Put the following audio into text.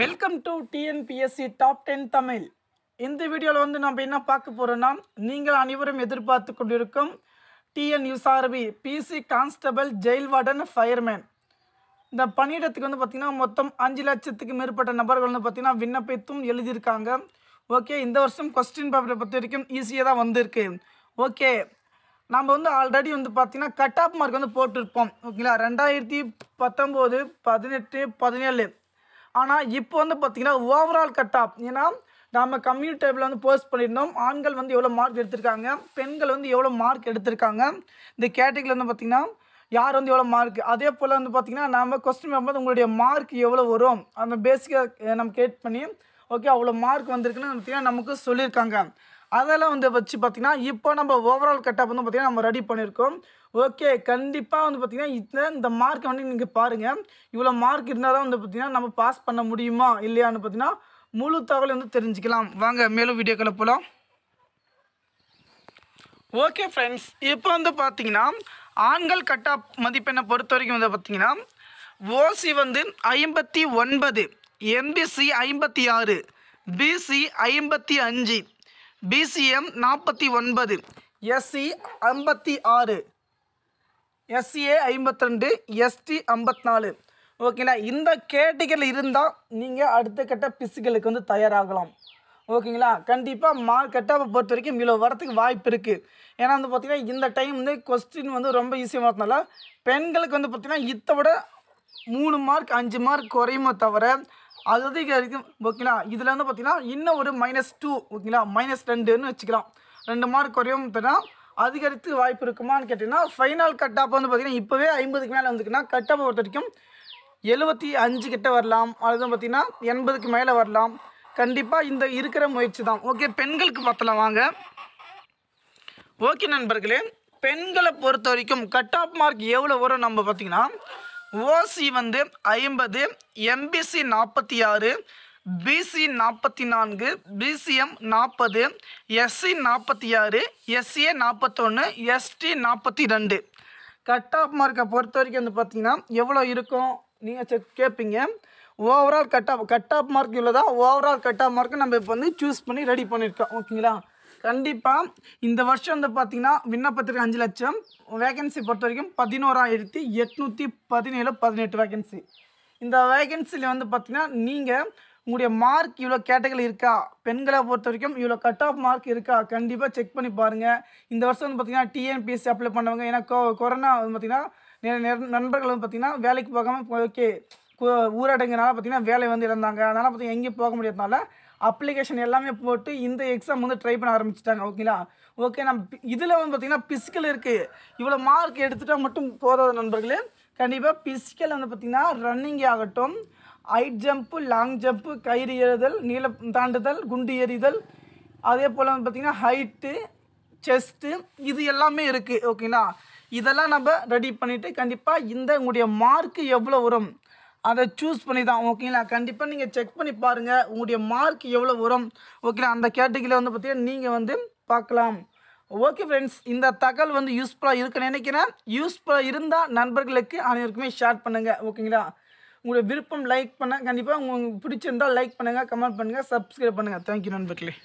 welcome to TNPSC top ten Tamil இந்த வீடியோவில் வந்து நம்ம என்ன பார்க்க போகிறோன்னா நீங்கள் அனைவரும் எதிர்பார்த்து கொண்டிருக்கும் TN USRB PC constable jail warden fireman இந்த பணியிடத்துக்கு வந்து பார்த்திங்கன்னா மொத்தம் அஞ்சு லட்சத்துக்கு மேற்பட்ட நபர்கள் வந்து பார்த்திங்கன்னா விண்ணப்பித்தும் எழுதியிருக்காங்க ஓகே இந்த வருஷம் கொஸ்டின் பேப்பரை பொறுத்த வரைக்கும் ஈஸியாக தான் வந்திருக்கு ஓகே நம்ம வந்து ஆல்ரெடி வந்து பார்த்திங்கன்னா கட் ஆஃப் மார்க் வந்து போட்டிருப்போம் ஓகேங்களா ரெண்டாயிரத்தி பத்தொம்போது பதினெட்டு பதினேழு ஆனால் இப்போ வந்து பார்த்திங்கன்னா ஓவரால் கட் ஆஃப் ஏன்னா நம்ம கம்யூனிட்டி டைப்பில் வந்து போஸ்ட் பண்ணியிருந்தோம் ஆண்கள் வந்து எவ்வளோ மார்க் எடுத்திருக்காங்க பெண்கள் வந்து எவ்வளோ மார்க் எடுத்திருக்காங்க இந்த கேட்டகரியில் வந்து பார்த்திங்கன்னா யார் வந்து எவ்வளோ மார்க் அதே போல் வந்து பார்த்திங்கன்னா நம்ம கொஸ்டின் பேப்பர் உங்களுடைய மார்க் எவ்வளோ வரும் அந்த பேசிக்காக நம்ம கேட் பண்ணி ஓகே அவ்வளோ மார்க் வந்திருக்குன்னு பார்த்திங்கன்னா நமக்கு சொல்லியிருக்காங்க அதெல்லாம் வந்து வச்சு பார்த்திங்கன்னா இப்போ நம்ம ஓவரால் கட்டப் வந்து பார்த்திங்கன்னா நம்ம ரெடி பண்ணியிருக்கோம் ஓகே கண்டிப்பாக வந்து பார்த்திங்கன்னா இந்த இந்த மார்க்கை வந்து நீங்கள் பாருங்கள் இவ்வளோ மார்க் இருந்தால் தான் வந்து பார்த்திங்கன்னா நம்ம பாஸ் பண்ண முடியுமா இல்லையான்னு பார்த்திங்கன்னா முழு தகவல் வந்து தெரிஞ்சுக்கலாம் வாங்க மேலும் வீடியோக்களை போகலாம் ஓகே ஃப்ரெண்ட்ஸ் இப்போ வந்து பார்த்தீங்கன்னா ஆண்கள் கட்டா மதிப்பெண்ணை பொறுத்த வரைக்கும் வந்து பார்த்தீங்கன்னா ஓசி வந்து ஐம்பத்தி ஒன்பது எம்பிசி ஐம்பத்தி ஆறு பிசி ஐம்பத்தி அஞ்சு பிசிஎம் நாற்பத்தி ஒன்பது எஸ்சி ஐம்பத்தி ஆறு எஸ்சிஏ ஐம்பத்தி ரெண்டு எஸ்டி ஐம்பத்தி நாலு ஓகேங்களா இந்த கேட்டகரியில் இருந்தால் நீங்கள் அடுத்த கட்ட பிசிக்கலுக்கு வந்து தயாராகலாம் ஓகேங்களா கண்டிப்பாக மா பொறுத்த வரைக்கும் இவ்வளோ வரத்துக்கு வாய்ப்பு இருக்குது ஏன்னா வந்து பார்த்திங்கன்னா இந்த டைம் வந்து கொஸ்டின் வந்து ரொம்ப ஈஸியாக வரதுனால பெண்களுக்கு வந்து பார்த்திங்கன்னா இத்தை விட மூணு மார்க் அஞ்சு மார்க் குறையுமோ தவிர அது வந்து இங்கே ஓகேங்களா இதில் வந்து பார்த்தீங்கன்னா இன்னும் ஒரு மைனஸ் டூ ஓகேங்களா மைனஸ் ரெண்டுன்னு வச்சுக்கலாம் ரெண்டு மார்க் குறையும் பார்த்தீங்கன்னா அதிகரித்து வாய்ப்பு இருக்குமான்னு கேட்டிங்கன்னா ஃபைனல் கட் ஆப் வந்து பார்த்தீங்கன்னா இப்போவே ஐம்பதுக்கு மேலே வந்துக்குன்னா கட் ஆப் பொறுத்த வரைக்கும் எழுபத்தி அஞ்சு கிட்ட வரலாம் அதுவும் பார்த்தீங்கன்னா எண்பதுக்கு மேலே வரலாம் கண்டிப்பாக இந்த இருக்கிற முயற்சி தான் ஓகே பெண்களுக்கு பார்த்தலாம் வாங்க ஓகே நண்பர்களே பெண்களை பொறுத்த வரைக்கும் கட் ஆஃப் மார்க் எவ்வளோ வரும் நம்ம பார்த்திங்கன்னா ஓசி வந்து ஐம்பது எம்பிசி நாற்பத்தி ஆறு பிசி நாற்பத்தி நான்கு பிசிஎம் நாற்பது எஸ்சி நாற்பத்தி ஆறு எஸ்சிஏ நாற்பத்தொன்று எஸ்டி நாற்பத்தி ரெண்டு கட் ஆஃப் மார்க்கை பொறுத்த வரைக்கும் வந்து பார்த்திங்கன்னா எவ்வளோ இருக்கும் நீங்கள் செக் கேட்பீங்க overall cut off cut off mark இவ்வளோ தான் ஓவரால் கட் ஆஃப் மார்க்கு நம்ம இப்போ வந்து சூஸ் பண்ணி ரெடி பண்ணியிருக்கோம் ஓகேங்களா கண்டிப்பாக இந்த வருஷம் வந்து பார்த்திங்கன்னா விண்ணப்பத்திற்கு அஞ்சு லட்சம் வேகன்சி பொறுத்த வரைக்கும் பதினோராயிரத்தி எட்நூற்றி பதினேழு பதினெட்டு வேகன்சி இந்த வேகன்சியில் வந்து பார்த்திங்கன்னா நீங்கள் உங்களுடைய மார்க் இவ்வளோ கேட்டகரி இருக்கா பெண்களை பொறுத்த வரைக்கும் இவ்வளோ கட் ஆஃப் மார்க் இருக்கா கண்டிப்பாக செக் பண்ணி பாருங்கள் இந்த வருஷம் வந்து பார்த்திங்கன்னா டிஎன்பிஎஸ்சி அப்ளை பண்ணவங்க ஏன்னா கொரோனா வந்து பார்த்திங்கன்னா நண்பர்கள் வந்து பார்த்திங்கன்னா வேலைக்கு போகாமல் ஓகே ஊரடங்குனால பார்த்திங்கன்னா வேலை வந்து இழந்தாங்க அதனால் பார்த்திங்கன்னா எங்கேயும் போக முடியாதனால அப்ளிகேஷன் எல்லாமே போட்டு இந்த எக்ஸாம் வந்து ட்ரை பண்ண ஆரம்பிச்சிட்டாங்க ஓகேங்களா ஓகே நம்ம இதில் வந்து பார்த்திங்கன்னா பிசிக்கல் இருக்குது இவ்வளோ மார்க் எடுத்துட்டால் மட்டும் போதாத நண்பர்களே கண்டிப்பாக பிசிக்கல் வந்து பார்த்திங்கன்னா ரன்னிங் ஆகட்டும் ஹைட் ஜம்ப்பு லாங் ஜம்ப்பு கயிறு ஏறுதல் நீள தாண்டுதல் குண்டு எறிதல் அதே போல் வந்து பார்த்திங்கன்னா ஹைட்டு செஸ்ட்டு இது எல்லாமே இருக்குது ஓகேங்களா இதெல்லாம் நம்ம ரெடி பண்ணிவிட்டு கண்டிப்பாக இந்த உங்களுடைய மார்க்கு எவ்வளோ வரும் அதை சூஸ் பண்ணி தான் ஓகேங்களா கண்டிப்பாக நீங்கள் செக் பண்ணி பாருங்கள் உங்களுடைய மார்க் எவ்வளோ வரும் ஓகேங்களா அந்த கேட்டகிரியில் வந்து பார்த்தீங்கன்னா நீங்கள் வந்து பார்க்கலாம் ஓகே ஃப்ரெண்ட்ஸ் இந்த தகவல் வந்து யூஸ்ஃபுல்லாக இருக்குன்னு நினைக்கிறேன் யூஸ்ஃபுல்லாக இருந்தால் நண்பர்களுக்கு அனைவருக்குமே ஷேர் பண்ணுங்கள் ஓகேங்களா உங்களுடைய விருப்பம் லைக் பண்ண கண்டிப்பாக உங்களுக்கு பிடிச்சிருந்தால் லைக் பண்ணுங்கள் கமெண்ட் பண்ணுங்கள் சப்ஸ்கிரைப் பண்ணுங்கள் தேங்க்யூ நண்பர்களே